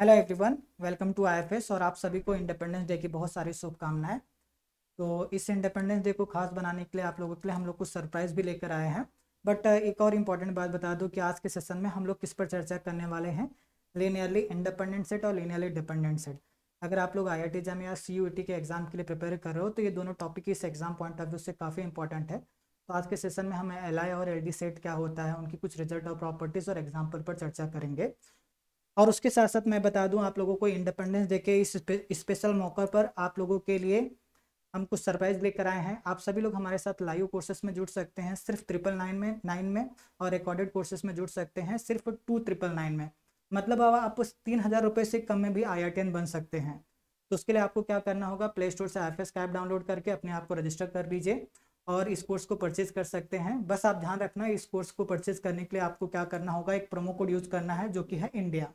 hello everyone welcome to IFS और आप सभी को इंडिपेंडेंस डे की बहुत सारी शुभकामनाएं तो इस इंडिपेंडेंस डे को खास बनाने के लिए आप लोगों के लिए हम लोग कुछ सरप्राइज़ भी लेकर आए हैं बट एक और इम्पॉर्टेंट बात बता दूं कि आज के सेशन में हम लोग किस पर चर्चा करने वाले हैं लीनियरली इंडिपेंडेंट सेट और लीनियरली डिपेंडेंट सेट अगर आप लोग आई आई टी या सी यू टी के एग्ज़ाम के लिए प्रिपेयर कर रहे हो तो ये दोनों टॉपिक इस एग्ज़ाम पॉइंट ऑफ व्यू से काफ़ी इंपॉर्टेंट है तो आज के सेशन में हम एल और एल सेट क्या होता है उनकी कुछ रिजल्ट और प्रॉपर्टीज़ और एग्जाम्पल पर चर्चा करेंगे और उसके साथ साथ मैं बता दूं आप लोगों को इंडिपेंडेंस डे के इस स्पेशल मौके पर आप लोगों के लिए हम कुछ सरप्राइज लेकर आए हैं आप सभी लोग हमारे साथ लाइव कोर्सेस में जुड़ सकते हैं सिर्फ ट्रिपल नाइन में नाइन में और रिकॉर्डेड कोर्सेस में जुड़ सकते हैं सिर्फ टू ट्रिपल नाइन में मतलब अब आप तीन हज़ार रुपये से कम में भी आई बन सकते हैं तो उसके लिए आपको क्या करना होगा प्ले स्टोर से एफ एस ऐप डाउनलोड करके अपने आप को रजिस्टर कर लीजिए और इस कोर्स को परचेज कर सकते हैं बस आप ध्यान रखना इस कोर्स को परचेज करने के लिए आपको क्या करना होगा एक प्रोमो कोड यूज़ करना है जो कि है इंडिया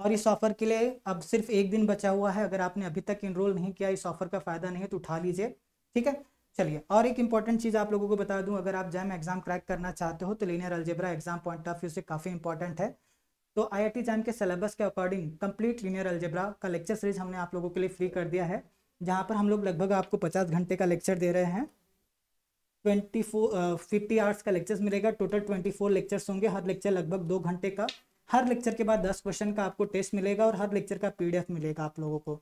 और इस ऑफ़र के लिए अब सिर्फ एक दिन बचा हुआ है अगर आपने अभी तक इनरोल नहीं किया इस ऑफ़र का फ़ायदा नहीं तो उठा लीजिए ठीक है चलिए और एक इंपॉर्टेंट चीज़ आप लोगों को बता दूं अगर आप जैम एग्ज़ाम क्रैक करना चाहते हो तो linear algebra exam point of view से काफ़ी इंपॉर्टेंट है तो आई आई जैम के सिलेबस के अकॉर्डिंग कंप्लीट लीनियर अल्जेब्रा का लेक्चर सीरीज हमने आप लोगों के लिए फ्री कर दिया है जहां पर हम लोग लगभग आपको पचास घंटे का लेक्चर दे रहे हैं ट्वेंटी फोर फिफ्टी आवर्स का लेक्चर्स मिलेगा टोटल ट्वेंटी फोर लेक्चर्स होंगे हर लेक्चर लगभग दो घंटे का हर लेक्चर के बाद दस क्वेश्चन का आपको टेस्ट मिलेगा और हर लेक्चर का पीडीएफ मिलेगा आप लोगों को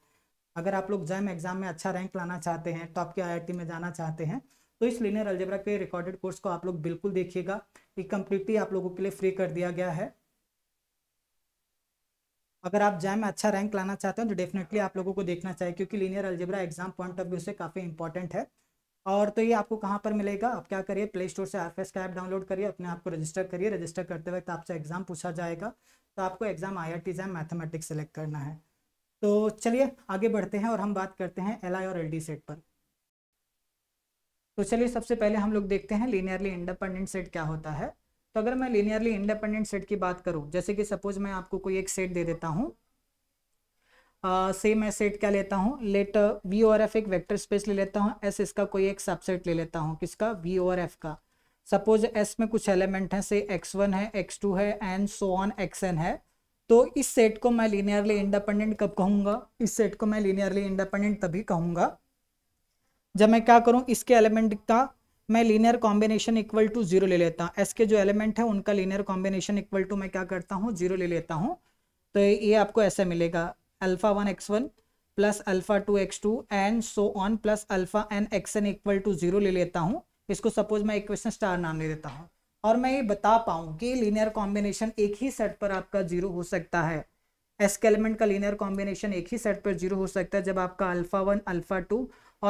अगर आप लोग जैम एग्जाम में अच्छा रैंक लाना चाहते हैं टॉप के आई में जाना चाहते हैं तो इस लीनियर अल्जेब्रा के रिकॉर्डेड कोर्स को आप लोग बिल्कुल देखिएगा ये कम्प्लीटली आप लोगों के लिए फ्री कर दिया गया है अगर आप जैम में अच्छा रैंक लाना चाहते हैं तो डेफिनेटली आप लोगों को देखना चाहिए क्योंकि linear algebra exam point of view से काफ़ी इंपॉर्टेंट है और तो ये आपको कहाँ पर मिलेगा आप क्या करिए प्ले स्टोर से एस का ऐप डाउनलोड करिए अपने आप को रजिस्टर करिए रजिस्टर करते वक्त आपसे एग्ज़ाम पूछा जाएगा तो आपको exam I R T exam mathematics select करना है तो चलिए आगे बढ़ते हैं और हम बात करते हैं एल और एल सेट पर तो चलिए सबसे पहले हम लोग देखते हैं लीनियरली इंडिपेंडेंट सेट क्या होता है तो अगर मैं लीनियरली इंडिपेंडेंट सेट की बात करूँ जैसे कि सपोज मैं आपको कोई एक सेट दे देता हूँ सेम एसेट क्या लेता हूँ लेट वी आर एफ एक वेक्टर स्पेस ले लेता हूँ एस इसका कोई एक सबसेट ले लेता हूँ किसका वी आर एफ का सपोज एस में कुछ एलिमेंट हैं से एक्स वन है एक्स टू है and so on x n है तो इस सेट को मैं लीनियरली इंडिपेंडेंट कब कहूँगा इस सेट को मैं लीनियरली इंडिपेंडेंट तभी कहूँगा जब मैं क्या करूँ इसके एलिमेंट का मैं linear combination equal to zero ले लेता हूँ एस के जो एलिमेंट है उनका लीनियर कॉम्बिनेशन इक्वल टू मैं क्या करता हूँ जीरो ले लेता हूँ तो ये आपको ऐसा मिलेगा alpha one x one plus alpha two x two and so on plus alpha n x N equal to zero ले लेता हूँ इसको सपोज मैं इक्वेशन स्टार नाम ले देता हूँ और मैं ये बता पाऊँ कि लीनियर कॉम्बिनेशन एक ही सेट पर आपका जीरो हो सकता है एलिमेंट का लीनियर कॉम्बिनेशन एक ही सेट पर जीरो हो सकता है जब आपका अल्फा वन अल्फा टू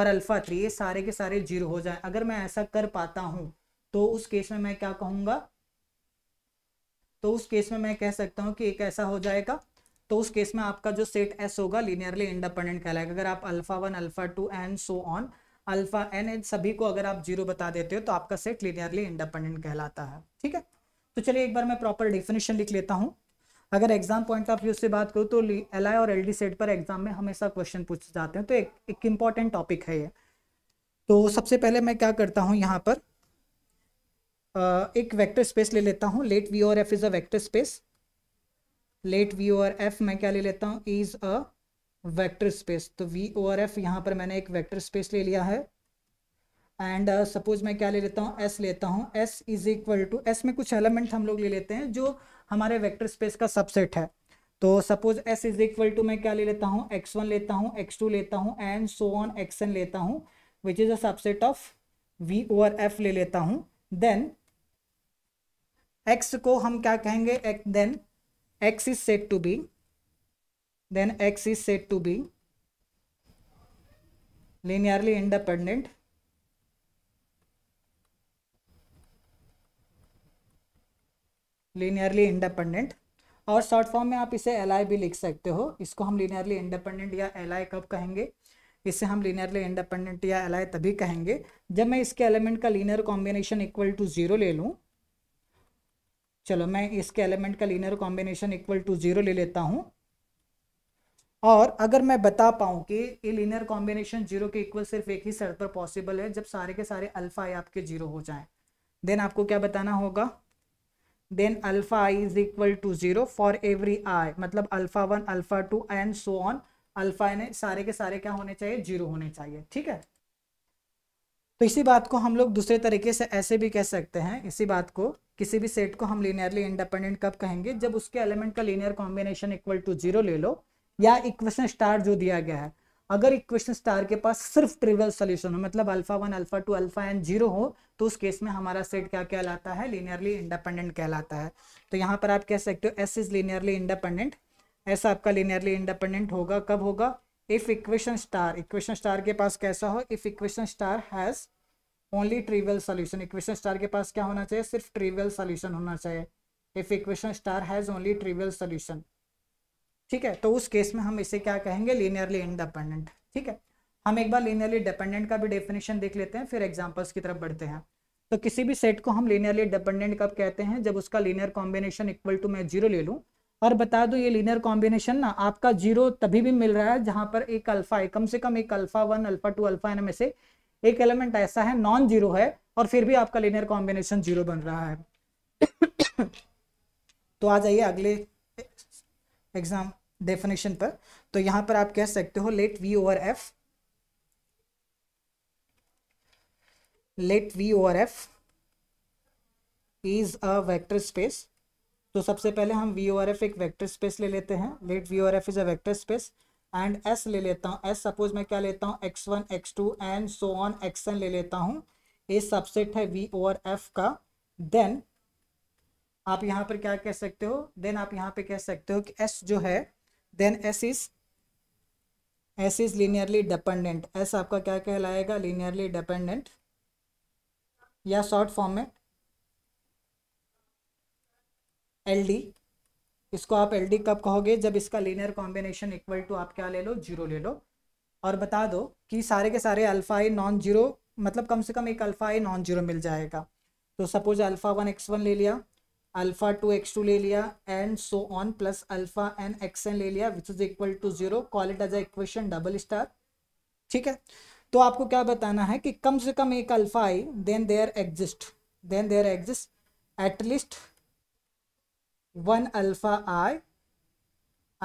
और अल्फा थ्री ये सारे के सारे जीरो हो जाए अगर मैं ऐसा कर पाता हूँ तो उस केस में मैं क्या कहूँगा तो उस केस में मैं कह सकता हूँ कि एक ऐसा हो जाएगा तो उस केस में आपका जो सेट एस होगा लीनियरली इंडिपेंडेंट कहलाएगा अगर आप alpha one alpha two and so on alpha n n सभी को अगर आप जीरो बता देते हो तो आपका सेट लीनियरली इंडिपेंडेंट कहलाता है ठीक है तो चलिए एक बार मैं प्रॉपर डेफिनेशन लिख लेता हूँ अगर एग्जाम पॉइंट ऑफ व्यू से बात करूँ तो एल आई और एल डी सेट पर एग्जाम में हमेशा क्वेश्चन पूछे जाते हैं तो एक एक इम्पॉर्टेंट टॉपिक है ये तो सबसे पहले मैं क्या करता हूँ यहाँ पर एक वेक्टर स्पेस ले लेता हूँ let V over F is a vector space let V over F मैं क्या ले लेता हूँ इज अ वेक्टर स्पेस तो वी ओ आर एफ यहाँ पर मैंने एक वेक्टर स्पेस ले लिया है एंड सपोज uh, मैं क्या ले लेता हूँ एस लेता हूँ S is equal to S में कुछ एलिमेंट हम लोग ले लेते हैं जो हमारे वेक्टर स्पेस का सबसेट है तो suppose S is equal to मैं क्या ले लेता हूँ एक्स वन लेता हूँ एक्स टू लेता हूँ and so on x n लेता हूँ which is a subset of V over F ले लेता हूँ देन एक्स को हम क्या कहेंगे then x is said to be then x is said to be linearly independent linearly independent और शॉर्ट फॉर्म में आप इसे एल भी लिख सकते हो इसको हम लिनियरली इंडिपेंडेंट या एल कब कहेंगे इसे हम लिनियरली इंडिपेंडेंट या एल तभी कहेंगे जब मैं इसके एलिमेंट का linear combination equal to zero ले लूँ चलो मैं इसके एलिमेंट का linear combination equal to zero ले लेता हूं और अगर मैं बता पाऊं कि ये लीनियर कॉम्बिनेशन जीरो के इक्वल सिर्फ एक ही शर्त पर पॉसिबल है जब सारे के सारे अल्फा आई आपके जीरो हो जाएं देन आपको क्या बताना होगा then alpha i is equal to zero for every i मतलब alpha one alpha two and so on alpha n सारे के सारे क्या होने चाहिए जीरो होने चाहिए ठीक है तो इसी बात को हम लोग दूसरे तरीके से ऐसे भी कह सकते हैं इसी बात को किसी भी सेट को हम लीनियरली इंडिपेंडेंट कब कहेंगे जब उसके एलिमेंट का linear combination equal to zero ले लो या इक्वेशन स्टार जो दिया गया है अगर इक्वेशन स्टार के पास सिर्फ ट्रिवल सोल्यूशन हो मतलब alpha one alpha two alpha n zero हो तो उस केस में हमारा सेट क्या कहलाता है लीनियरली इंडिपेंडेंट कहलाता है तो यहाँ पर आप कह सकते हो S is linearly independent S आपका लीनियरली इंडिपेंडेंट होगा कब होगा if equation star equation star के पास कैसा हो if equation star has only trivial solution equation star के पास क्या होना चाहिए सिर्फ ट्रिवियल सोल्यूशन होना चाहिए if equation star has only trivial solution ठीक है तो उस केस में हम इसे क्या कहेंगे लीनियरली इंडिपेंडेंट ठीक है हम एक बार लीनियरली डिपेंडेंट का भी डेफिनेशन देख लेते हैं फिर एग्जाम्पल्स की तरफ बढ़ते हैं तो किसी भी सेट को हम लीनियरली डिपेंडेंट कब कहते हैं जब उसका लीनियर कॉम्बिनेशन इक्वल टू मैं जीरो ले लूँ और बता दूं ये लीनियर कॉम्बिनेशन ना आपका जीरो तभी भी मिल रहा है जहां पर एक अल्फा है कम से कम एक alpha one alpha two alpha n में से एक एलिमेंट ऐसा है नॉन जीरो है और फिर भी आपका लिनियर कॉम्बिनेशन जीरो बन रहा है तो आ जाइए अगले एग्जाम डेफिनेशन पर तो यहाँ पर आप कह सकते हो let V over F let V over F is a vector space तो सबसे पहले हम वी आर एफ एक वेक्टर स्पेस ले लेते हैं let V are F is a vector space and S ले लेता हूँ एस सपोज मैं क्या लेता हूँ x one x two and so on x N ले लेता हूँ ए सबसेट है वी ओवर एफ का देन आप यहाँ पर क्या कह सकते हो देन आप यहाँ पे कह सकते हो कि एस जो है then S is S is linearly dependent S आपका क्या कहलाएगा लीनियरली डिपेंडेंट या शॉर्ट फॉर्म में एल डी इसको आप एल डी कब कहोगे जब इसका लीनियर कॉम्बिनेशन इक्वल टू आप क्या ले लो जीरो ले लो और बता दो कि सारे के सारे अल्फा नॉन जीरो मतलब कम से कम एक अल्फा नॉन जीरो मिल जाएगा तो suppose alpha one x one ले लिया अल्फा टू एक्स टू ले लिया and so on plus alpha n x N ले लिया which is equal to zero call it as equation double star ठीक है तो आपको क्या बताना है कि कम से कम एक alpha i then there exist then there exist at least one alpha i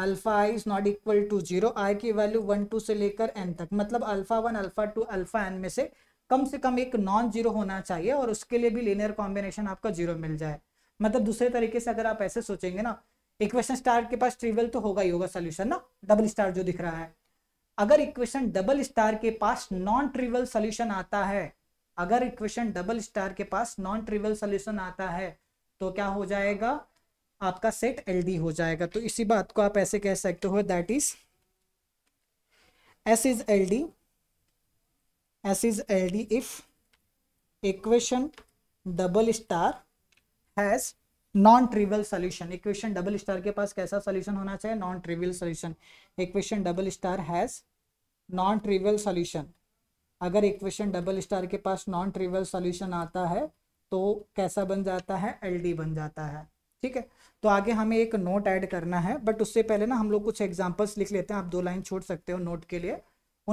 alpha i is not equal to zero आई की वैल्यू वन टू से लेकर एन तक मतलब alpha one alpha two alpha n में से कम से कम एक नॉन जीरो होना चाहिए और उसके लिए भी लेनियर कॉम्बिनेशन आपका जीरो मिल जाए मतलब दूसरे तरीके से अगर आप ऐसे सोचेंगे ना इक्वेशन स्टार के पास ट्रिवल तो होगा ही होगा सोल्यूशन ना डबल स्टार जो दिख रहा है अगर इक्वेशन डबल स्टार के पास नॉन ट्रिवल सोल्यूशन आता है अगर इक्वेशन डबल स्टार के पास नॉन ट्रिवल सोल्यूशन आता है तो क्या हो जाएगा आपका सेट एल हो जाएगा तो इसी बात को आप ऐसे कह सकते हो that is S is L D S is L D if equation double star has non trivial solution equation double star के पास कैसा सोल्यूशन होना चाहिए non trivial solution equation double star has non trivial solution अगर equation double star के पास non trivial solution आता है तो कैसा बन जाता है एल बन जाता है ठीक है तो आगे हमें एक नोट ऐड करना है बट उससे पहले ना हम लोग कुछ एग्जाम्पल्स लिख लेते हैं आप दो लाइन छोड़ सकते हो नोट के लिए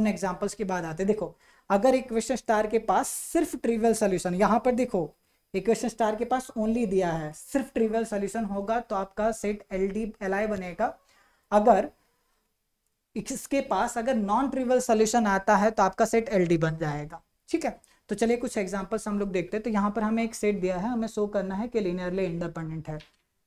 उन एग्जाम्पल्स के बाद आते देखो अगर इक्वेशन स्टार के पास सिर्फ ट्रिवियल सोल्यूशन यहाँ पर देखो इक्वेशन स्टार के पास ओनली दिया है सिर्फ ट्रिवियल सोल्यूशन होगा तो आपका set L D L I बनेगा अगर इसके पास अगर नॉन ट्रिवियल सोल्यूशन आता है तो आपका सेट एल डी बन जाएगा ठीक है तो चलिए कुछ एग्जाम्पल्स हम लोग देखते हैं तो यहाँ पर हमें एक सेट दिया है हमें शो करना है कि लीनियरली इंडिपेंडेंट है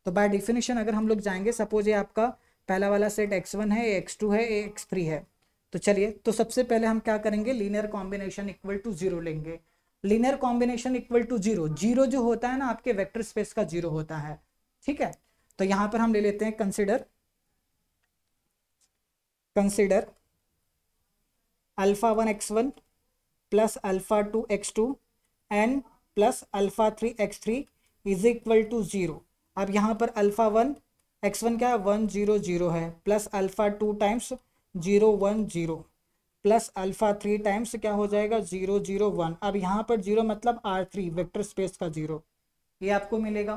तो बाय डिफिनेशन अगर हम लोग जाएंगे सपोज ये आपका पहला वाला सेट एक्स वन है एक्स टू है एक्स थ्री है तो चलिए तो सबसे पहले हम क्या करेंगे linear combination equal to zero लेंगे linear combination equal to zero zero जो होता है ना आपके वेक्टर स्पेस का जीरो होता है ठीक है तो यहां पर हम ले लेते हैं consider consider alpha one x one plus alpha two x two n plus alpha three x three is equal to zero अब यहाँ पर अल्फ़ा वन एक्स वन क्या है वन जीरो जीरो है plus alpha two times zero one zero plus alpha three times क्या हो जाएगा zero zero one अब यहाँ पर जीरो मतलब आर थ्री वेक्टर स्पेस का जीरो ये आपको मिलेगा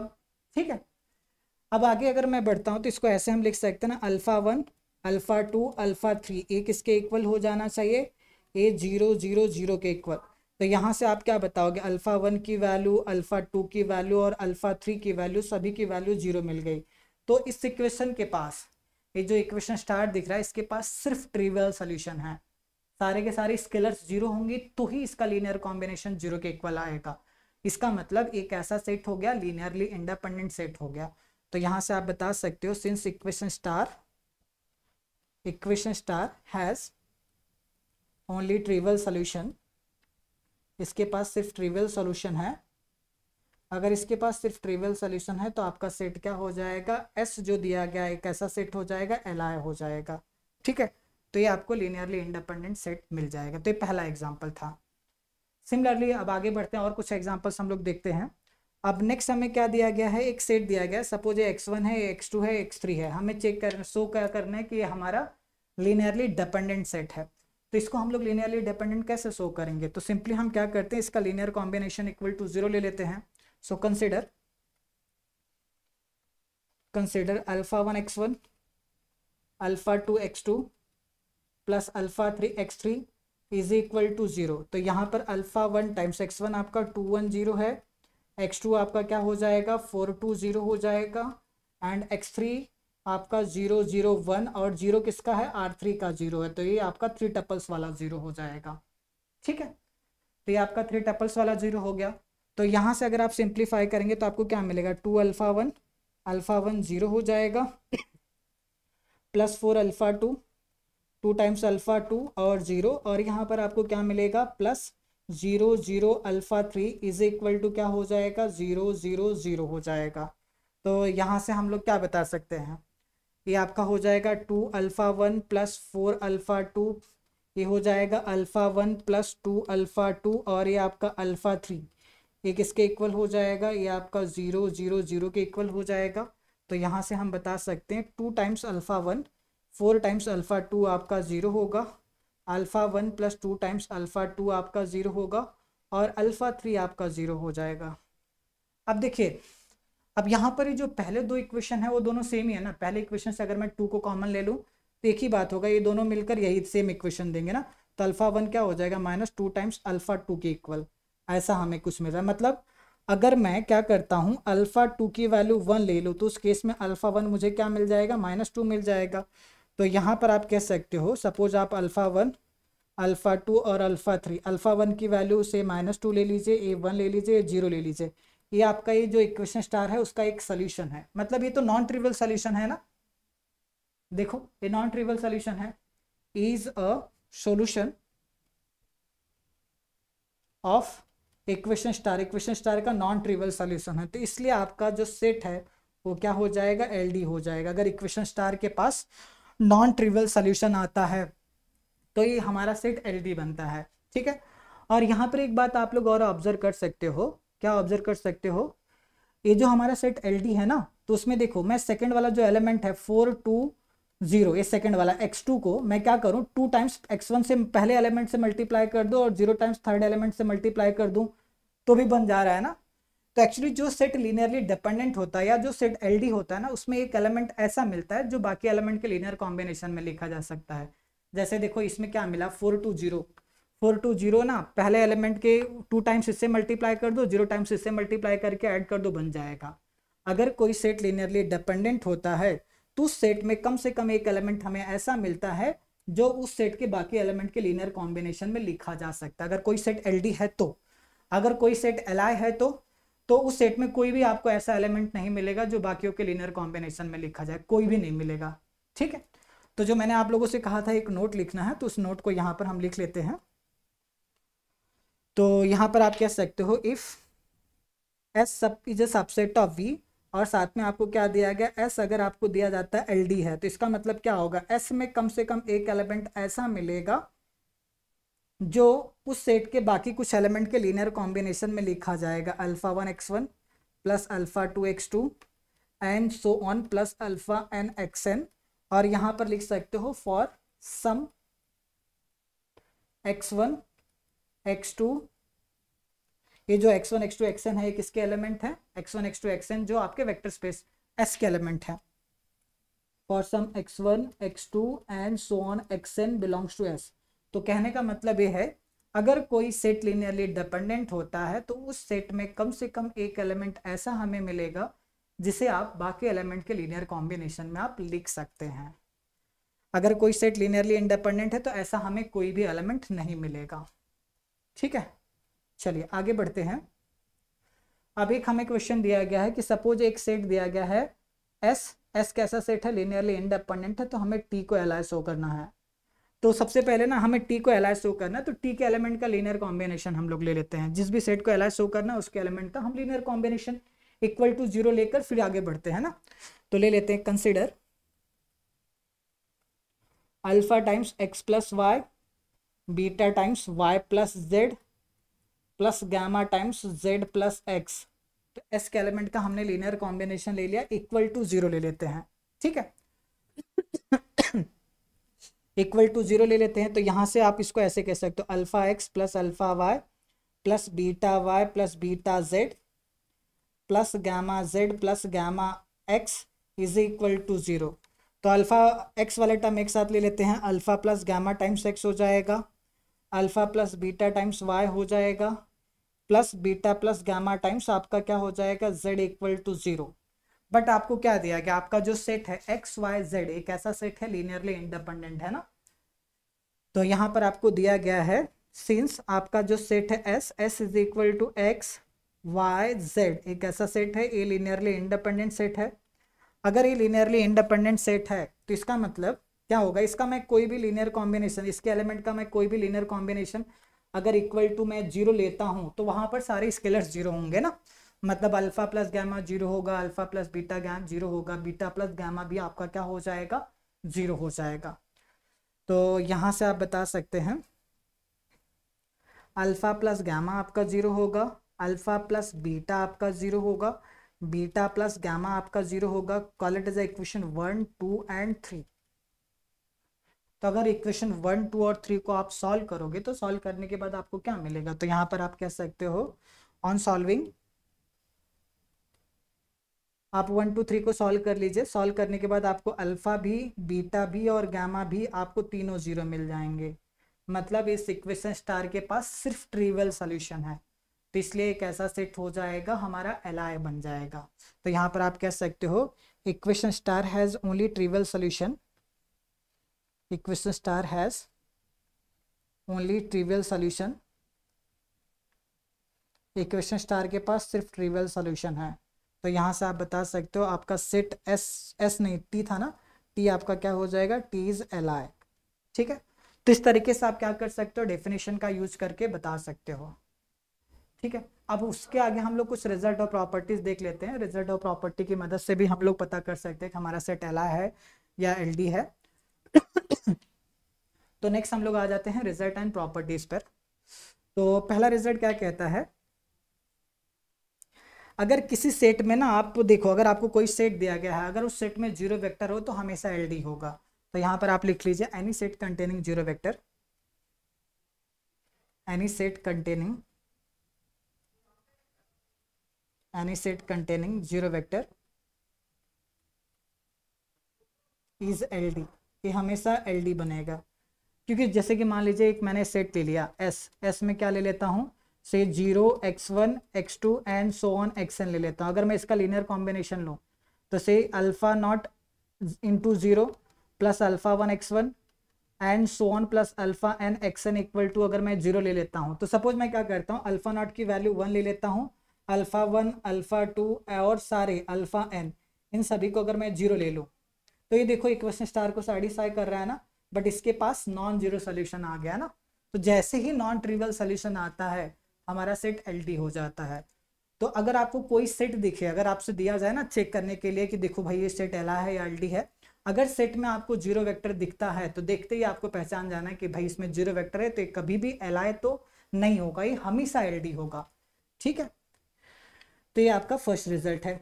ठीक है अब आगे अगर मैं बढ़ता हूँ तो इसको ऐसे हम लिख सकते हैं ना alpha one alpha two alpha three एक इसके इक्वल हो जाना चाहिए ए जीरो जीरो जीरो के इक्वल तो यहाँ से आप क्या बताओगे अल्फ़ा वन की वैल्यू अल्फ़ा टू की वैल्यू और अल्फ़ा थ्री की वैल्यू सभी की वैल्यू जीरो मिल गई तो इस इक्वेशन के पास ये जो इक्वेशन स्टार्ट दिख रहा है इसके पास सिर्फ ट्रिवियल सोल्यूशन है सारे के सारे स्केलर्स जीरो होंगी तो ही इसका लीनियर कॉम्बिनेशन जीरो के इक्वल आएगा इसका मतलब एक ऐसा सेट हो गया लीनियरली इंडिपेंडेंट सेट हो गया तो यहाँ से आप बता सकते हो since equation star equation star has only trivial solution इसके पास सिर्फ ट्रिवियल सॉल्यूशन है अगर इसके पास सिर्फ ट्रिवियल सॉल्यूशन है तो आपका सेट क्या हो जाएगा एस जो दिया गया एक ऐसा सेट हो जाएगा एल आई हो जाएगा ठीक है तो ये आपको लीनियरली इंडिपेंडेंट सेट मिल जाएगा तो ये पहला एग्जाम्पल था सिमिलरली अब आगे बढ़ते हैं और कुछ एग्जाम्पल्स हम लोग देखते हैं अब नेक्स्ट हमें क्या दिया गया है एक सेट दिया गया सपोज ये एक्स वन है एक्स टू है एक्स थ्री है हमें चेक कर सो क्या करना है कि ये हमारा लीनियरली डिपेंडेंट सेट है तो इसको हम लोग लीनियरली डिपेंडेंट कैसे शो करेंगे तो सिंपली हम क्या करते हैं इसका linear combination equal to zero ले लेते हैं so consider consider alpha one x one alpha two x two plus alpha three x three is equal to zero तो यहाँ पर alpha one times x one आपका टू वन जीरो है x two आपका क्या हो जाएगा फोर टू जीरो हो जाएगा एंड एक्स थ्री आपका जीरो जीरो वन और जीरो किसका है आर थ्री का जीरो है तो ये आपका थ्री टपल्स वाला जीरो हो जाएगा ठीक है तो ये आपका थ्री टपल्स वाला जीरो हो गया तो यहाँ से अगर आप सिंप्लीफाई करेंगे तो आपको क्या मिलेगा two alpha one alpha one zero हो जाएगा plus four alpha two two times alpha two और ज़ीरो और यहाँ पर आपको क्या मिलेगा plus zero zero alpha three is equal to क्या हो जाएगा ज़ीरो ज़ीरो ज़ीरो हो जाएगा तो यहाँ से हम लोग क्या बता सकते हैं ये आपका हो जाएगा two alpha one plus four alpha two ये हो जाएगा alpha one plus two alpha two और ये आपका अल्फ़ा थ्री ये किसके इक्वल हो जाएगा ये आपका ज़ीरो ज़ीरो ज़ीरो के इक्वल हो जाएगा तो यहाँ से हम बता सकते हैं two times alpha one four times alpha two आपका ज़ीरो होगा alpha one plus two times alpha two आपका ज़ीरो होगा और अल्फ़ा थ्री आपका ज़ीरो हो जाएगा अब देखिए अब यहाँ पर ये जो पहले दो इक्वेशन है वो दोनों सेम ही है ना पहले इक्वेशन से अगर मैं टू को कॉमन ले लूँ तो एक ही बात होगा ये दोनों मिलकर यही सेम इक्वेशन देंगे ना तो अल्फा वन क्या हो जाएगा minus two times alpha two के इक्वल ऐसा हमें कुछ मिल रहा है मतलब अगर मैं क्या करता हूँ अल्फा टू की वैल्यू वन ले लूँ तो उस केस में अल्फा वन मुझे क्या मिल जाएगा माइनस टू मिल जाएगा तो यहाँ पर आप कह सकते हो सपोज आप अल्फा वन अल्फा टू और अल्फा थ्री अल्फा वन की वैल्यू से माइनस टू ले लीजिए ए वन ले लीजिए जीरो ले लीजिए ये आपका ये जो इक्वेशन स्टार है उसका एक सोल्यूशन है मतलब ये तो नॉन ट्रिवल सोल्यूशन है ना देखो ये नॉन ट्रिवल सोल्यूशन है is a solution of equation star equation star का नॉन ट्रिवल सोल्यूशन है तो इसलिए आपका जो सेट है वो क्या हो जाएगा एल हो जाएगा अगर इक्वेशन स्टार के पास नॉन ट्रिवल सोल्यूशन आता है तो ये हमारा सेट एल बनता है ठीक है और यहाँ पर एक बात आप लोग और ऑब्जर्व कर सकते हो क्या ऑब्जर्व कर सकते हो ये जो हमारा सेट एल है ना तो उसमें देखो मैं सेकेंड वाला जो एलिमेंट है फोर टू जीरो ये सेकंड वाला एक्स टू को मैं क्या करूं टू टाइम्स एक्स वन से पहले एलिमेंट से मल्टीप्लाई कर दो और जीरो टाइम्स थर्ड एलिमेंट से मल्टीप्लाई कर दूं तो भी बन जा रहा है ना तो एक्चुअली जो सेट लीनियरली डिपेंडेंट होता है या जो सेट एल होता है ना उसमें एक एलिमेंट ऐसा मिलता है जो बाकी एलिमेंट के लीनियर कॉम्बिनेशन में लिखा जा सकता है जैसे देखो इसमें क्या मिला four two zero four two zero ना पहले एलिमेंट के टू टाइम्स इससे मल्टीप्लाई कर दो जीरो टाइम्स इससे मल्टीप्लाई करके ऐड कर दो बन जाएगा अगर कोई सेट लीनियरली डिपेंडेंट होता है तो उस सेट में कम से कम एक एलिमेंट हमें ऐसा मिलता है जो उस सेट के बाकी एलिमेंट के लीनियर कॉम्बिनेशन में लिखा जा सकता है अगर कोई सेट एल है तो अगर कोई सेट एल है तो तो उस सेट में कोई भी आपको ऐसा एलिमेंट नहीं मिलेगा जो बाकियों के लीनियर कॉम्बिनेशन में लिखा जाए कोई भी नहीं मिलेगा ठीक है तो जो मैंने आप लोगों से कहा था एक नोट लिखना है तो उस नोट को यहाँ पर हम लिख लेते हैं तो यहाँ पर आप कह सकते हो if S sub is a subset of V और साथ में आपको क्या दिया गया एस अगर आपको दिया जाता है एल डी है तो इसका मतलब क्या होगा एस में कम से कम एक एलिमेंट ऐसा मिलेगा जो उस सेट के बाकी कुछ एलिमेंट के लीनियर कॉम्बिनेशन में लिखा जाएगा alpha one x one plus alpha two x two and so on plus alpha N x n और यहाँ पर लिख सकते हो for some x one x two ये जो x one x two x n है ये किसके एलिमेंट है x one x two x n जो आपके वेक्टर स्पेस एस के एलिमेंट है for some x one x two and so on x n belongs to S तो कहने का मतलब ये है अगर कोई सेट लिनियरली डिपेंडेंट होता है तो उस सेट में कम से कम एक एलिमेंट ऐसा हमें मिलेगा जिसे आप बाकी एलिमेंट के लीनियर कॉम्बिनेशन में आप लिख सकते हैं अगर कोई सेट लिनियरली इंडिपेंडेंट है तो ऐसा हमें कोई भी एलिमेंट नहीं मिलेगा ठीक है चलिए आगे बढ़ते हैं अब एक हमें क्वेश्चन दिया गया है कि सपोज एक सेट दिया गया है एस एस कैसा सेट है लिनियरली इंडिपेंडेंट है तो हमें टी को एलाय शो करना है तो सबसे पहले ना हमें टी को एलाय शो करना है तो टी के एलिमेंट का लीनियर कॉम्बिनेशन हम लोग ले लेते हैं जिस भी सेट को एलाय शो करना है उसके एलिमेंट का हम linear combination equal to zero लेकर फिर आगे बढ़ते हैं ना तो ले लेते हैं consider alpha times x plus y beta times y plus z plus gamma times z plus x तो एस के एलिमेंट का हमने लीनियर कॉम्बिनेशन ले लिया इक्वल टू जीरो ले लेते हैं ठीक है इक्वल टू जीरो ले लेते हैं तो यहां से आप इसको ऐसे कह सकते हो alpha x plus alpha y plus beta y plus beta z plus gamma z plus gamma x is equal to zero तो अल्फ़ा एक्स वाले टर्म एक साथ ले लेते हैं alpha plus gamma times x हो जाएगा alpha plus beta times y हो जाएगा plus beta plus gamma times आपका क्या हो जाएगा z equal to zero but आपको क्या दिया गया आपका जो सेट है एक्स वाई जेड एक ऐसा सेट है लीनियरली इंडिपेंडेंट है ना तो यहाँ पर आपको दिया गया है सिंस आपका जो सेट है S S is equal to x y z एक ऐसा सेट है ये लीनियरली इंडिपेंडेंट सेट है अगर ये लीनियरली इंडिपेंडेंट सेट है तो इसका मतलब क्या होगा इसका मैं कोई भी लीनियर कॉम्बिनेशन इसके एलिमेंट का मैं कोई भी लीनियर कॉम्बिनेशन अगर इक्वल टू मैं जीरो लेता हूँ तो वहाँ पर सारे स्केलर्स जीरो होंगे ना मतलब अल्फा प्लस गैमा जीरो होगा alpha plus beta gamma zero होगा बीटा प्लस गैमा भी आपका क्या हो जाएगा जीरो हो जाएगा तो यहाँ से आप बता सकते हैं अल्फा प्लस गैमा आपका जीरो होगा अल्फा प्लस बीटा आपका जीरो होगा बीटा प्लस गैमा आपका जीरो होगा call it is equation one two and three तो अगर इक्वेशन वन टू और थ्री को आप सॉल्व करोगे तो सॉल्व करने के बाद आपको क्या मिलेगा तो यहाँ पर आप कह सकते हो ऑन सॉल्विंग आप वन टू थ्री को सॉल्व कर लीजिए सॉल्व करने के बाद आपको अल्फा भी बीटा भी और गामा भी आपको तीनों जीरो मिल जाएंगे मतलब इस इक्वेशन स्टार के पास सिर्फ ट्रिवल सोल्यूशन है तो इसलिए एक ऐसा सेट हो जाएगा हमारा एल बन जाएगा तो यहाँ पर आप कह सकते हो equation star has only trivial solution equation star has only trivial solution equation star के पास सिर्फ ट्रिवियल सॉल्यूशन है तो यहाँ से आप बता सकते हो आपका सेट एस एस नहीं टी था ना टी आपका क्या हो जाएगा टी इज एल आई ठीक है तो इस तरीके से आप क्या कर सकते हो डेफिनेशन का यूज करके बता सकते हो ठीक है अब उसके आगे हम लोग कुछ रिजल्ट और प्रॉपर्टीज देख लेते हैं रिजल्ट और प्रॉपर्टी की मदद से भी हम लोग पता कर सकते हैं कि हमारा सेट एल है या एल है तो नेक्स्ट हम लोग आ जाते हैं रिजल्ट एंड प्रॉपर्टीज पर तो पहला रिजल्ट क्या कहता है अगर किसी सेट में ना आप देखो अगर आपको कोई सेट दिया गया है अगर उस सेट में जीरो वेक्टर हो तो हमेशा एलडी होगा तो यहां पर आप लिख लीजिए any set containing zero vector any set containing any set containing zero vector is L D ये हमेशा एल डी बनेगा क्योंकि जैसे कि मान लीजिए एक मैंने सेट ले लिया एस एस में क्या ले लेता हूँ say zero x one x two and so on x N ले लेता हूँ अगर मैं इसका लीनियर कॉम्बिनेशन लूँ तो say alpha naught into zero plus alpha one x one and so on plus alpha N x N equal to अगर मैं जीरो ले लेता हूँ तो सपोज मैं क्या करता हूँ अल्फ़ा नॉट की वैल्यू वन ले लेता हूँ अल्फ़ा वन अल्फ़ा टू और सारे अल्फ़ा एन इन सभी को अगर मैं जीरो ले लूँ तो ये देखो इक्वेशन स्टार को सेटिस्फाई कर रहा है ना बट इसके पास नॉन जीरो सोल्यूशन आ गया ना तो जैसे ही नॉन ट्रिवल सोल्यूशन आता है हमारा सेट एल हो जाता है तो अगर आपको कोई सेट दिखे अगर आपसे दिया जाए ना चेक करने के लिए कि देखो भाई ये सेट एला है या एल है अगर सेट में आपको जीरो वेक्टर दिखता है तो देखते ही आपको पहचान जाना है कि भाई इसमें जीरो वेक्टर है तो कभी भी एल तो नहीं होगा ये हमेशा एल होगा ठीक है तो ये आपका फर्स्ट रिजल्ट है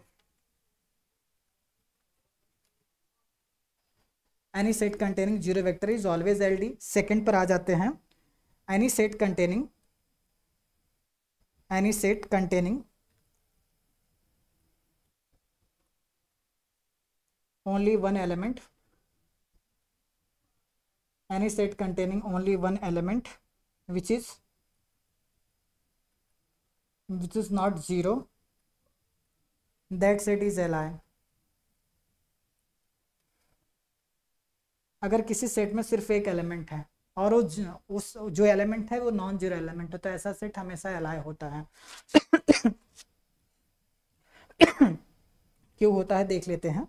any set containing zero vector is always L D second पर आ जाते हैं any set containing any set containing only one element any set containing only one element which is which is not zero that set is L I अगर किसी set में सिर्फ एक element है और वो उस जो एलिमेंट है वो नॉन जीरो एलिमेंट है तो ऐसा सेट हमेशा अलाय होता है क्यों होता है देख लेते हैं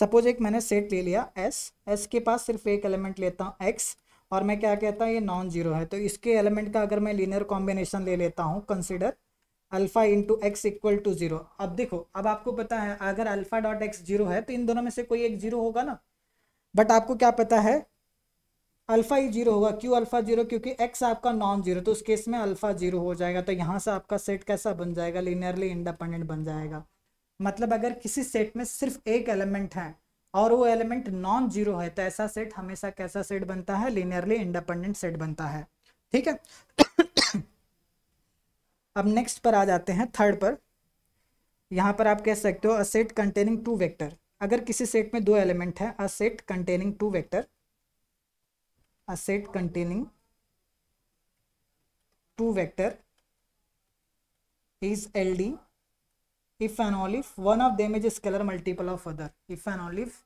सपोज एक मैंने सेट ले लिया एस एस के पास सिर्फ एक एलिमेंट लेता हूँ एक्स और मैं क्या कहता हूँ ये नॉन जीरो है तो इसके एलिमेंट का अगर मैं लीनियर कॉम्बिनेशन ले लेता हूँ consider alpha into X equal to zero अब देखो अब आपको पता है अगर अल्फ़ा डॉट एक्स जीरो है तो इन दोनों में से कोई एक जीरो होगा ना बट आपको क्या पता है अल्फ़ा ही जीरो होगा क्यों अल्फ़ा जीरो क्योंकि एक्स आपका नॉन जीरो तो उस केस में अल्फ़ा जीरो हो जाएगा तो यहाँ से आपका सेट कैसा बन जाएगा लिनियरली इंडिपेंडेंट बन जाएगा मतलब अगर किसी सेट में सिर्फ एक एलिमेंट है और वो एलिमेंट नॉन जीरो है तो ऐसा सेट हमेशा कैसा सेट बनता है लिनियरली इंडिपेंडेंट सेट बनता है ठीक है अब नेक्स्ट पर आ जाते हैं थर्ड पर यहाँ पर आप कह सकते हो a set containing two vector अगर किसी सेट में दो एलिमेंट है a set containing two vector a set containing two vector is L D if and only if one of them is scalar multiple of other if and only if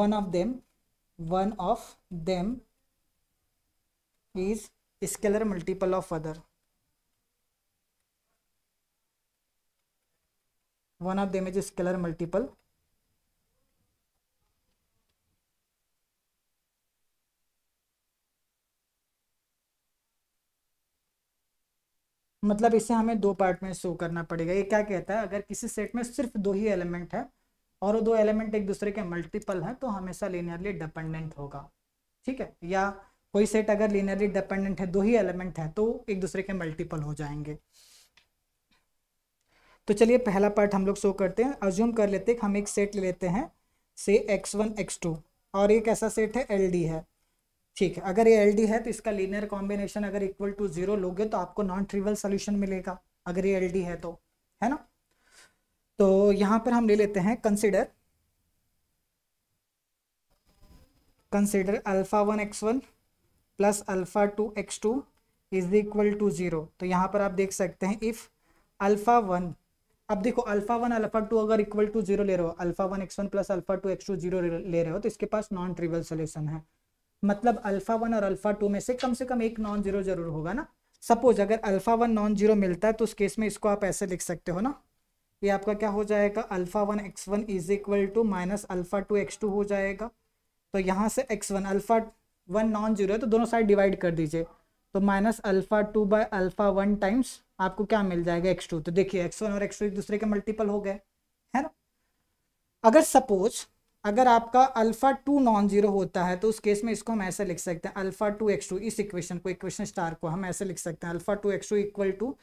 one of them one of them is scalar multiple of other one of the image is scalar multiple मतलब इसे हमें दो part में show करना पड़ेगा ये क्या कहता है अगर किसी सेट में सिर्फ दो ही एलिमेंट है और वो दो एलिमेंट एक दूसरे के मल्टीपल है तो हमेशा लीनियरली डिपेंडेंट होगा ठीक है या कोई सेट अगर लीनियरली डिपेंडेंट है दो ही एलिमेंट है तो एक दूसरे के मल्टीपल हो जाएंगे तो चलिए पहला पार्ट हम लोग शो करते हैं अज्यूम कर लेते हैं हम एक सेट ले लेते हैं से एक्स वन एक्स टू और एक ऐसा सेट है एल डी है ठीक है अगर ये एल डी है तो इसका लीनियर कॉम्बिनेशन अगर इक्वल टू जीरो लोगे तो आपको नॉन ट्रिवल सोल्यूशन मिलेगा अगर ये एल डी है तो है ना तो यहां पर हम ले लेते हैं consider consider alpha one x one plus alpha two x two is equal to zero तो यहां पर आप देख सकते हैं इफ़ अल्फ़ा वन अब देखो अल्फा वन अल्फा टू अगर इक्वल टू जीरो ले रहे हो alpha one x one plus alpha two x two zero ले रहे हो तो इसके पास नॉन ट्रिवल सोल्यूशन है मतलब अल्फा वन और अल्फा टू में से कम से कम एक नॉन जीरो जरूर होगा ना सपोज अगर अल्फा वन नॉन जीरो मिलता है तो उस केस में इसको आप ऐसे लिख सकते हो ना ये आपका क्या हो जाएगा alpha one x one is equal to minus alpha two x two हो जाएगा तो यहाँ से x one alpha one non zero है तो दोनों साइड डिवाइड कर दीजिए तो minus alpha two by alpha one times आपको क्या मिल जाएगा एक्स टू तो देखिए एक्स वन और एक्स टू एक दूसरे के मल्टीपल हो गए है ना अगर सपोज अगर आपका अल्फा टू नॉन जीरो होता है तो उस केस में इसको हम ऐसे लिख सकते हैं अल्फा टू एक्स टू इस इक्वेशन को इक्वेशन स्टार को हम ऐसे लिख सकते हैं alpha two x two equal to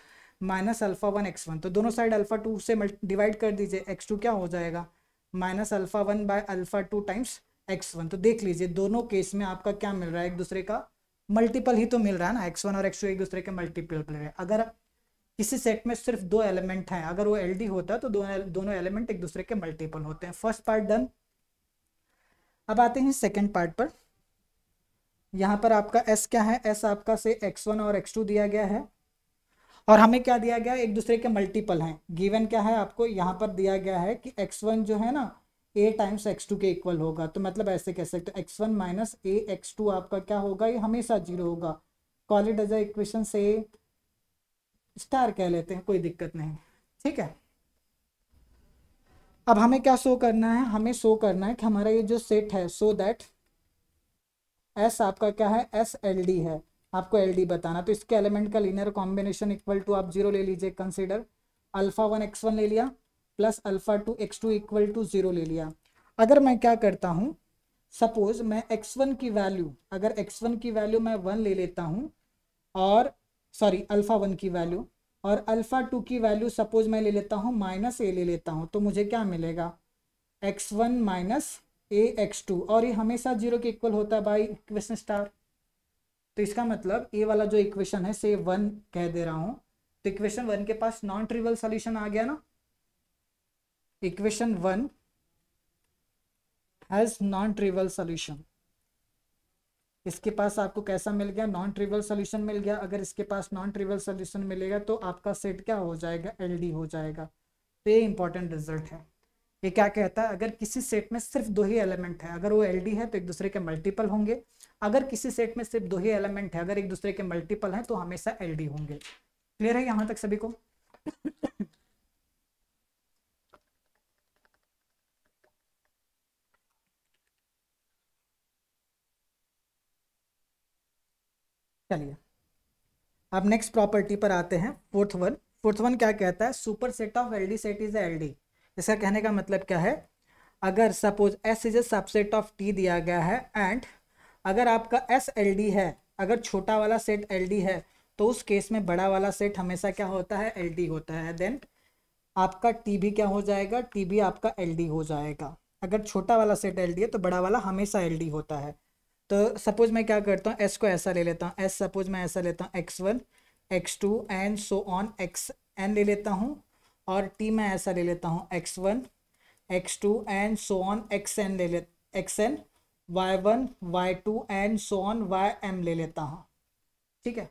minus alpha one x one तो दोनों साइड अल्फा टू से डिवाइड कर दीजिए एक्स टू क्या हो जाएगा minus alpha one by alpha two times x one तो देख लीजिए दोनों केस में आपका क्या मिल रहा है एक दूसरे का मल्टीपल ही तो मिल रहा है ना एक्स वन और एक्स टू एक दूसरे के मल्टीपल मिल रहे हैं अगर किसी सेट में सिर्फ दो एलिमेंट हैं अगर वो एल होता तो दो, दोनों एलिमेंट एक दूसरे के मल्टीपल होते हैं फर्स्ट पार्ट डन अब आते हैं सेकेंड पार्ट पर यहाँ पर आपका एस क्या है एस आपका से एक्स वन और एक्स टू दिया गया है और हमें क्या दिया गया एक दूसरे के मल्टीपल हैं गिवन क्या है आपको यहाँ पर दिया गया है कि एक्स वन जो है ना ए टाइम्स एक्स टू के इक्वल होगा तो मतलब ऐसे कह सकते X one minus A X two आपका क्या होगा ये हमेशा जीरो होगा कॉल इट एज इक्वेशन से स्टार कह लेते हैं कोई दिक्कत नहीं ठीक है अब हमें क्या शो करना है हमें शो करना है कि हमारा ये जो सेट है सो दैट एस आपका क्या है एस एल डी है आपको एल डी बताना तो इसके एलिमेंट का लीनियर कॉम्बिनेशन इक्वल टू आप जीरो ले लीजिए consider alpha one x one ले लिया plus alpha two x two equal to zero ले लिया अगर मैं क्या करता हूँ सपोज मैं एक्स वन की वैल्यू अगर एक्स वन की वैल्यू मैं वन ले लेता हूँ और सॉरी अल्फ़ा वन की वैल्यू और अल्फ़ा टू की वैल्यू सपोज मैं ले लेता हूँ माइनस ए ले लेता हूँ तो मुझे क्या मिलेगा X one minus A X two और ये हमेशा जीरो के इक्वल होता है बाई इक्वेशन स्टार तो इसका मतलब ए वाला जो इक्वेशन है से वन कह दे रहा हूँ तो इक्वेशन वन के पास नॉन ट्रिवल सोल्यूशन आ गया ना equation one has non trivial solution इसके पास आपको कैसा मिल गया नॉन ट्रिवल सोल्यूशन मिल गया अगर इसके पास नॉन ट्रिवल सोल्यूशन मिलेगा तो आपका सेट क्या हो जाएगा एल हो जाएगा तो ये इंपॉर्टेंट रिजल्ट है ये क्या कहता है अगर किसी सेट में सिर्फ दो ही एलिमेंट है अगर वो एल है तो एक दूसरे के मल्टीपल होंगे अगर किसी सेट में सिर्फ दो ही एलिमेंट है अगर एक दूसरे के मल्टीपल हैं तो हमेशा एल होंगे क्लियर है यहाँ तक सभी को चलिए अब नेक्स्ट प्रॉपर्टी पर आते हैं फोर्थ वन फोर्थ वन क्या कहता है superset of L D set is L D इसका कहने का मतलब क्या है अगर suppose S is a subset of T दिया गया है एंड अगर आपका एस एल डी है अगर छोटा वाला सेट एल डी है तो उस केस में बड़ा वाला सेट हमेशा क्या होता है एल डी होता है देन आपका टी भी क्या हो जाएगा टी भी आपका एल डी हो जाएगा अगर छोटा वाला सेट एल डी है तो बड़ा वाला हमेशा एल डी होता है तो सपोज मैं क्या करता हूँ एस को ऐसा ले लेता हूँ एस सपोज मैं ऐसा लेता हूँ x one x two and so on x N ले लेता हूँ और टी मैं ऐसा ले लेता हूँ x one x two and so on x N ले ले X N Y one Y two and so on Y M ले लेता हूँ ठीक है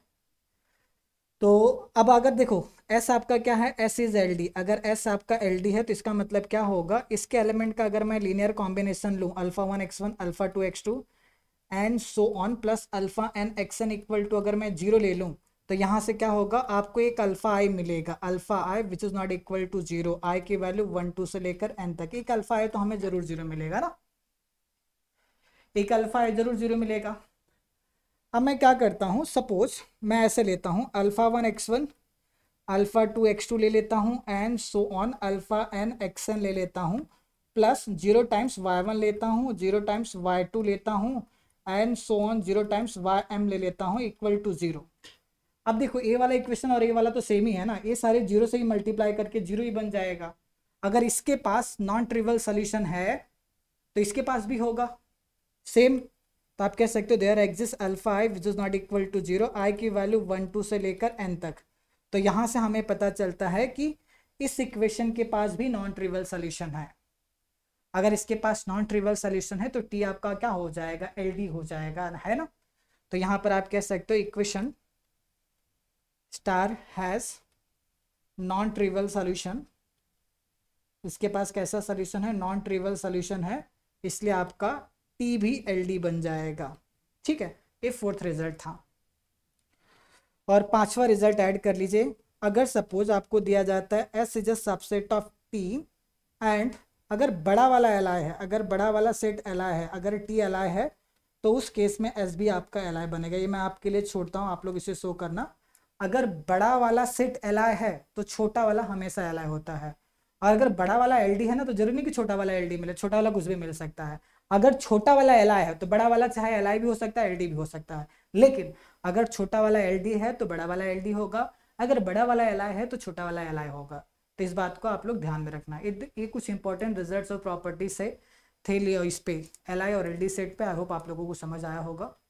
तो अब अगर देखो एस आपका क्या है एस इज एल डी अगर एस आपका एल डी है तो इसका मतलब क्या होगा इसके एलिमेंट का अगर मैं लीनियर कॉम्बिनेशन लूँ alpha one x one alpha two x two and so on plus alpha N x N equal to अगर मैं जीरो ले लूँ तो यहाँ से क्या होगा आपको एक अल्फ़ा आई मिलेगा alpha I which is not equal to zero आई की वैल्यू वन टू से लेकर एन तक एक अल्फ़ा आई तो हमें ज़रूर जीरो मिलेगा ना एक अल्फ़ा आई ज़रूर जीरो मिलेगा अब मैं क्या करता हूँ सपोज मैं ऐसे लेता हूँ alpha one x one alpha two x two ले लेता हूँ and so on alpha N x N ले लेता हूँ plus zero times Y one लेता हूँ जीरो टाइम्स वाई टू लेता हूँ and so on zero times Y M ले लेता हूँ इक्वल टू जीरो अब देखो ए वाला इक्वेशन और ए वाला तो सेम ही है ना ये सारे जीरो से ही मल्टीप्लाई करके जीरो ही बन जाएगा अगर इसके पास नॉन ट्रिवल सोल्यूशन है तो इसके पास भी होगा सेम तो आप कह सकते हो there exist alpha I which is not equal to zero आई की वैल्यू वन टू से लेकर एन तक तो यहाँ से हमें पता चलता है कि इस इक्वेशन के पास भी नॉन ट्रिवल सोल्यूशन है अगर इसके पास नॉन ट्रिवल सोल्यूशन है तो टी आपका क्या हो जाएगा एल हो जाएगा है ना तो यहाँ पर आप कह सकते हो equation star has non trivial solution इसके पास कैसा सोल्यूशन है नॉन ट्रिवल सोल्यूशन है इसलिए आपका टी भी एल बन जाएगा ठीक है ये फोर्थ रिजल्ट था और पांचवा रिजल्ट ऐड कर लीजिए अगर सपोज आपको दिया जाता है S is a subset of T and अगर बड़ा वाला एल है अगर बड़ा वाला सेट एल है अगर टी एल है तो उस केस में एस बी आपका एल बनेगा ये मैं आपके लिए छोड़ता हूँ आप लोग इसे शो करना अगर बड़ा वाला सेट एल है तो छोटा वाला हमेशा एल होता है और अगर बड़ा वाला एल है ना तो जरूरी नहीं कि छोटा वाला एल मिले छोटा वाला कुछ भी मिल सकता है अगर छोटा वाला एल है तो बड़ा वाला चाहे एल भी हो सकता है एल भी हो सकता है लेकिन अगर छोटा वाला एल है तो बड़ा वाला एल होगा अगर बड़ा वाला एल है तो छोटा वाला एल होगा तो इस बात को आप लोग ध्यान में रखना इत, ये कुछ इंपॉर्टेंट रिजल्ट्स और प्रॉपर्टीज है थे लिए इस पे एल और एल सेट पे आई होप आप लोगों को समझ आया होगा